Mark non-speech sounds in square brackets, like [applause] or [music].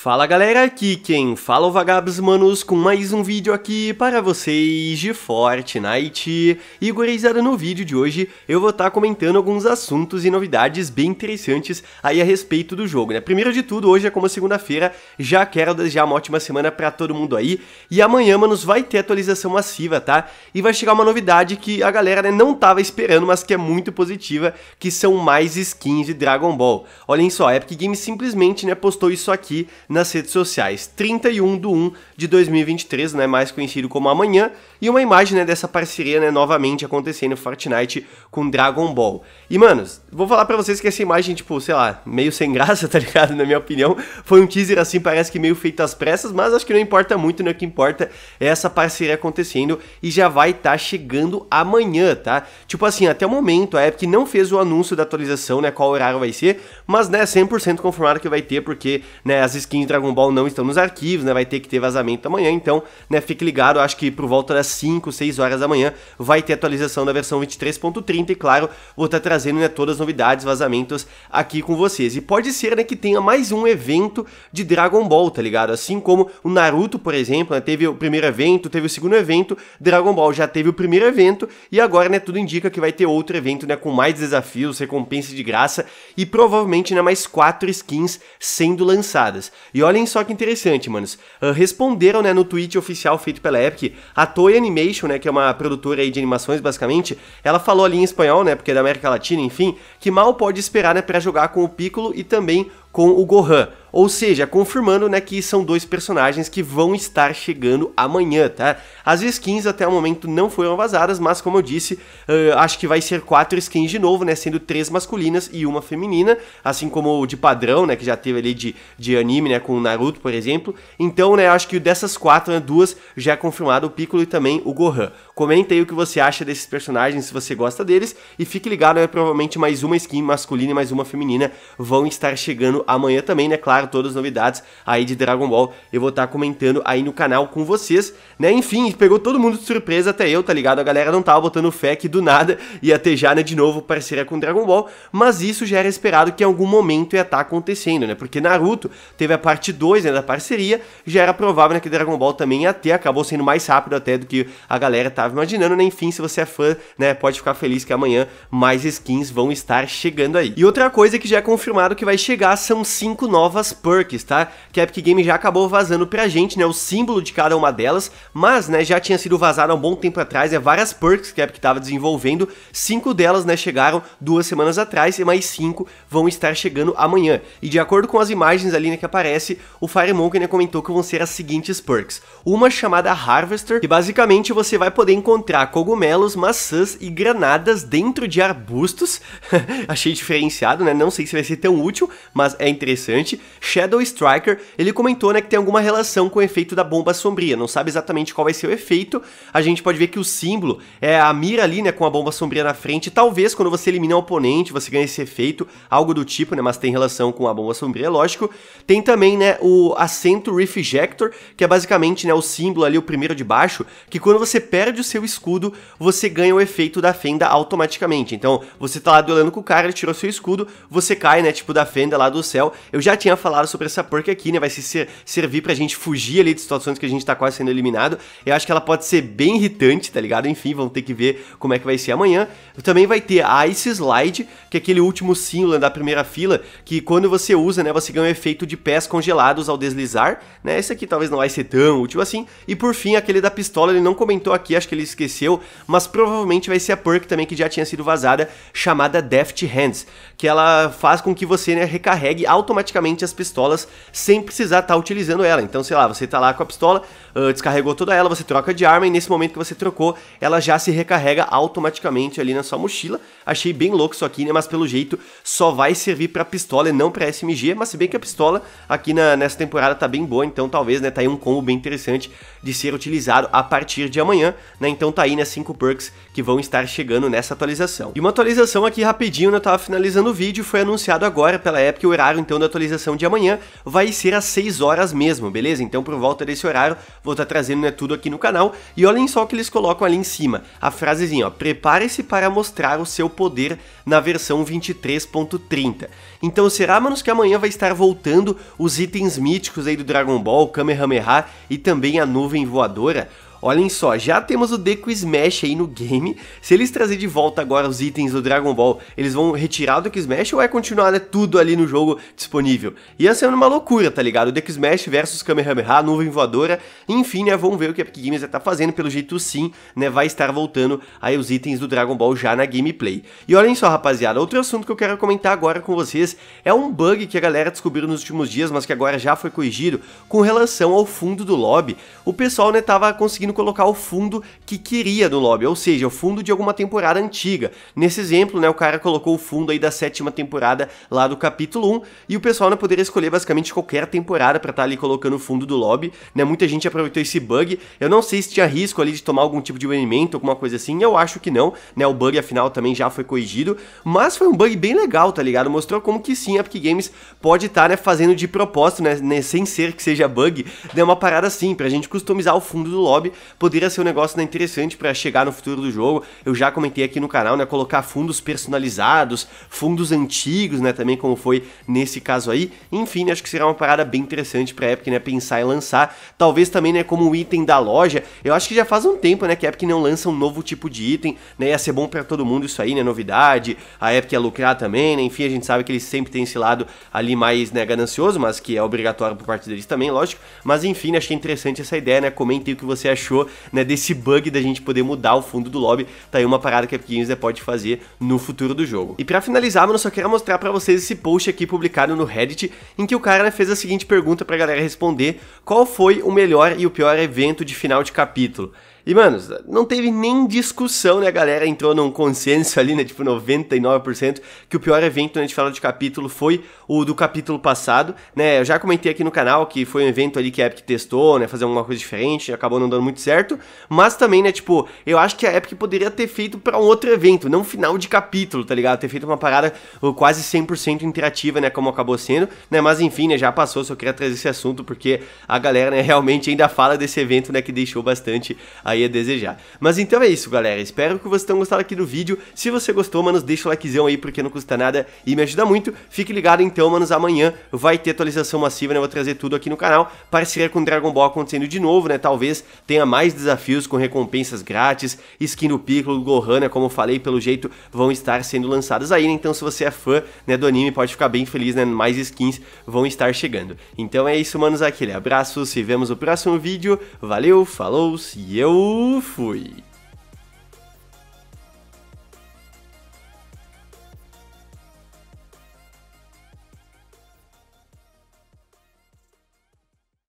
Fala galera, aqui quem fala é o Vagabos Manos com mais um vídeo aqui para vocês de Fortnite. E gurizada, no vídeo de hoje eu vou estar tá comentando alguns assuntos e novidades bem interessantes aí a respeito do jogo, né? Primeiro de tudo, hoje é como segunda-feira, já quero desejar uma ótima semana para todo mundo aí. E amanhã, manos, vai ter atualização massiva, tá? E vai chegar uma novidade que a galera né, não tava esperando, mas que é muito positiva, que são mais skins de Dragon Ball. Olhem só, a Epic Games simplesmente né, postou isso aqui nas redes sociais, 31 de 1 de 2023, né, mais conhecido como Amanhã, e uma imagem né, dessa parceria né, novamente acontecendo Fortnite com Dragon Ball. E, manos, vou falar para vocês que essa imagem, tipo, sei lá, meio sem graça, [laughs] tá ligado? Na minha opinião, foi um teaser assim, parece que meio feito às pressas, mas acho que não importa muito, né? O que importa é essa parceria acontecendo e já vai estar tá chegando amanhã, tá? Tipo assim, até o momento a Epic não fez o anúncio da atualização, né? Qual horário vai ser, mas né, 100% confirmado que vai ter, porque né, as skins pouquinho Dragon Ball não estão nos arquivos, né? Vai ter que ter vazamento amanhã, então, né, fique ligado, acho que por volta das 5, 6 horas da manhã vai ter atualização da versão 23.30 e claro, vou estar tá trazendo né, todas as novidades, vazamentos aqui com vocês. E pode ser né, que tenha mais um evento de Dragon Ball, tá ligado? Assim como o Naruto, por exemplo, né, teve o primeiro evento, teve o segundo evento, Dragon Ball já teve o primeiro evento e agora, né, tudo indica que vai ter outro evento, né, com mais desafios, recompensa de graça e provavelmente né, mais quatro skins sendo lançadas. E olhem só que interessante, manos. Uh, responderam, né, no tweet oficial feito pela Epic, a Toei Animation, né, que é uma produtora aí de animações, basicamente, ela falou ali em espanhol, né, porque é da América Latina, enfim, que mal pode esperar, né, pra jogar com o Piccolo e também com o Gohan. Ou seja, confirmando né, que são dois personagens que vão estar chegando amanhã, tá? As skins até o momento não foram vazadas, mas como eu disse, uh, acho que vai ser quatro skins de novo, né? Sendo três masculinas e uma feminina, assim como de padrão, né? Que já teve ali de, de anime, né? Com o Naruto, por exemplo. Então, né? Acho que dessas quatro, né, duas já é confirmado o Piccolo e também o Gohan. Comenta aí o que você acha desses personagens, se você gosta deles. E fique ligado, né? Provavelmente mais uma skin masculina e mais uma feminina vão estar chegando Amanhã também, né? Claro, todas as novidades aí de Dragon Ball eu vou estar tá comentando aí no canal com vocês, né? Enfim, pegou todo mundo de surpresa, até eu, tá ligado? A galera não tava botando fé que do nada ia ter já, né, de novo parceria com Dragon Ball, mas isso já era esperado que em algum momento ia estar tá acontecendo, né? Porque Naruto teve a parte 2 né, da parceria, já era provável né, que Dragon Ball também ia ter, acabou sendo mais rápido até do que a galera tava imaginando, né? Enfim, se você é fã, né, pode ficar feliz que amanhã mais skins vão estar chegando aí. E outra coisa que já é confirmado que vai chegar são cinco novas perks, tá? Que a Epic Games já acabou vazando pra gente, né? O símbolo de cada uma delas, mas, né, já tinha sido vazado há um bom tempo atrás, é várias perks que a Epic tava desenvolvendo, cinco delas, né, chegaram duas semanas atrás e mais cinco vão estar chegando amanhã. E de acordo com as imagens ali, né, que aparece, o Firemonger, né, comentou que vão ser as seguintes perks. Uma chamada Harvester, que basicamente você vai poder encontrar cogumelos, maçãs e granadas dentro de arbustos. [laughs] Achei diferenciado, né? Não sei se vai ser tão útil, mas é interessante. Shadow Striker, ele comentou né, que tem alguma relação com o efeito da bomba sombria, não sabe exatamente qual vai ser o efeito. A gente pode ver que o símbolo é a mira ali, né, com a bomba sombria na frente. Talvez quando você elimina o um oponente, você ganhe esse efeito, algo do tipo, né, mas tem relação com a bomba sombria, é lógico. Tem também, né, o assento Refjector, que é basicamente, né, o símbolo ali, o primeiro de baixo, que quando você perde o seu escudo, você ganha o efeito da fenda automaticamente. Então, você tá lá duelando com o cara, ele tirou seu escudo, você cai, né, tipo da fenda lá do céu. Eu já tinha falado sobre essa perk aqui, né? Vai se ser, servir pra gente fugir ali de situações que a gente tá quase sendo eliminado. Eu acho que ela pode ser bem irritante, tá ligado? Enfim, vamos ter que ver como é que vai ser amanhã. Também vai ter a Ice Slide, que é aquele último símbolo né, da primeira fila, que quando você usa, né, você ganha um efeito de pés congelados ao deslizar, né? Esse aqui talvez não vai ser tão útil assim. E por fim, aquele da pistola, ele não comentou aqui, acho que ele esqueceu, mas provavelmente vai ser a perk também que já tinha sido vazada, chamada Deft Hands, que ela faz com que você né, recarregue consegue automaticamente as pistolas sem precisar estar tá utilizando ela. Então, sei lá, você está lá com a pistola, uh, descarregou toda ela, você troca de arma e nesse momento que você trocou, ela já se recarrega automaticamente ali na sua mochila. Achei bem louco isso aqui, né? Mas pelo jeito só vai servir para pistola e não para SMG, mas se bem que a pistola aqui na, nessa temporada tá bem boa, então talvez, né, tá aí um combo bem interessante de ser utilizado a partir de amanhã, né? Então tá aí, né, 5 perks que vão estar chegando nessa atualização. E uma atualização aqui rapidinho, né, eu tava finalizando o vídeo, foi anunciado agora pela Epic o Horizon horário então da atualização de amanhã vai ser às 6 horas mesmo, beleza? Então por volta desse horário vou estar tá trazendo né, tudo aqui no canal e olhem só o que eles colocam ali em cima, a frasezinha, ó, prepare-se para mostrar o seu poder na versão 23.30. Então será, manos, que amanhã vai estar voltando os itens míticos aí do Dragon Ball, Kamehameha e também a nuvem voadora? Olhem só, já temos o Deku Smash aí no game. Se eles trazerem de volta agora os itens do Dragon Ball, eles vão retirar o Deku Smash ou é continuar né, tudo ali no jogo disponível? Ia sendo uma loucura, tá ligado? O Deku Smash versus Kamehameha, nuvem voadora. Enfim, né, vamos ver o que a Epic Games já tá fazendo. Pelo jeito sim, né, vai estar voltando aí os itens do Dragon Ball já na gameplay. E olhem só, rapaziada, outro assunto que eu quero comentar agora com vocês é um bug que a galera descobriu nos últimos dias, mas que agora já foi corrigido, com relação ao fundo do lobby. O pessoal, né, tava conseguindo conseguindo colocar o fundo que queria no lobby, ou seja, o fundo de alguma temporada antiga. Nesse exemplo, né, o cara colocou o fundo aí da sétima temporada lá do capítulo 1 e o pessoal né, poderia escolher basicamente qualquer temporada para estar tá ali colocando o fundo do lobby. Né? Muita gente aproveitou esse bug. Eu não sei se tinha risco ali de tomar algum tipo de banimento, alguma coisa assim. Eu acho que não. Né? O bug afinal também já foi corrigido, mas foi um bug bem legal, tá ligado? Mostrou como que sim, a Epic Games pode estar tá, né, fazendo de propósito, né, né, sem ser que seja bug, né, uma parada assim, pra gente customizar o fundo do lobby poderia ser um negócio né, interessante para chegar no futuro do jogo. Eu já comentei aqui no canal, né, colocar fundos personalizados, fundos antigos, né, também como foi nesse caso aí. Enfim, né, acho que será uma parada bem interessante para a Epic, né, pensar e lançar. Talvez também, né, como um item da loja. Eu acho que já faz um tempo, né, que a Epic não lança um novo tipo de item, né? Ia ser bom para todo mundo isso aí, né, novidade. A Epic ia lucrar também, né? Enfim, a gente sabe que eles sempre têm esse lado ali mais, né, ganancioso, mas que é obrigatório por parte deles também, lógico. Mas enfim, né, achei interessante essa ideia, né? Comentem o que você achou achou, né, desse bug da gente poder mudar o fundo do lobby. Tá aí uma parada que a Epic pode fazer no futuro do jogo. E para finalizar, mano, eu só quero mostrar para vocês esse post aqui publicado no Reddit, em que o cara né, fez a seguinte pergunta pra galera responder: qual foi o melhor e o pior evento de final de capítulo? E, mano, não teve nem discussão, né? A galera entrou num consenso ali, né? Tipo, 99% que o pior evento né? a gente fala de capítulo foi o do capítulo passado, né? Eu já comentei aqui no canal que foi um evento ali que a Epic testou, né? Fazer alguma coisa diferente, acabou não dando muito certo. Mas também, né? Tipo, eu acho que a Epic poderia ter feito para um outro evento, não final de capítulo, tá ligado? Ter feito uma parada uh, quase 100% interativa, né? Como acabou sendo, né? Mas enfim, né? Já passou, só queria trazer esse assunto porque a galera, né? Realmente ainda fala desse evento, né? Que deixou bastante aí aí a desejar. Mas então é isso, galera. Espero que vocês tenham gostado aqui do vídeo. Se você gostou, manos, deixa o likezão aí, porque não custa nada e me ajuda muito. Fique ligado então, manos, amanhã vai ter atualização massiva, né? vou trazer tudo aqui no canal. Parceria com Dragon Ball acontecendo de novo, né? Talvez tenha mais desafios com recompensas grátis, skin do Piccolo, do Gohan, né? Como eu falei, pelo jeito vão estar sendo lançadas aí, né? Então se você é fã, né, do anime, pode ficar bem feliz, né? Mais skins vão estar chegando. Então é isso, manos, aquele abraço, se vemos no próximo vídeo. Valeu, falou, e eu fui.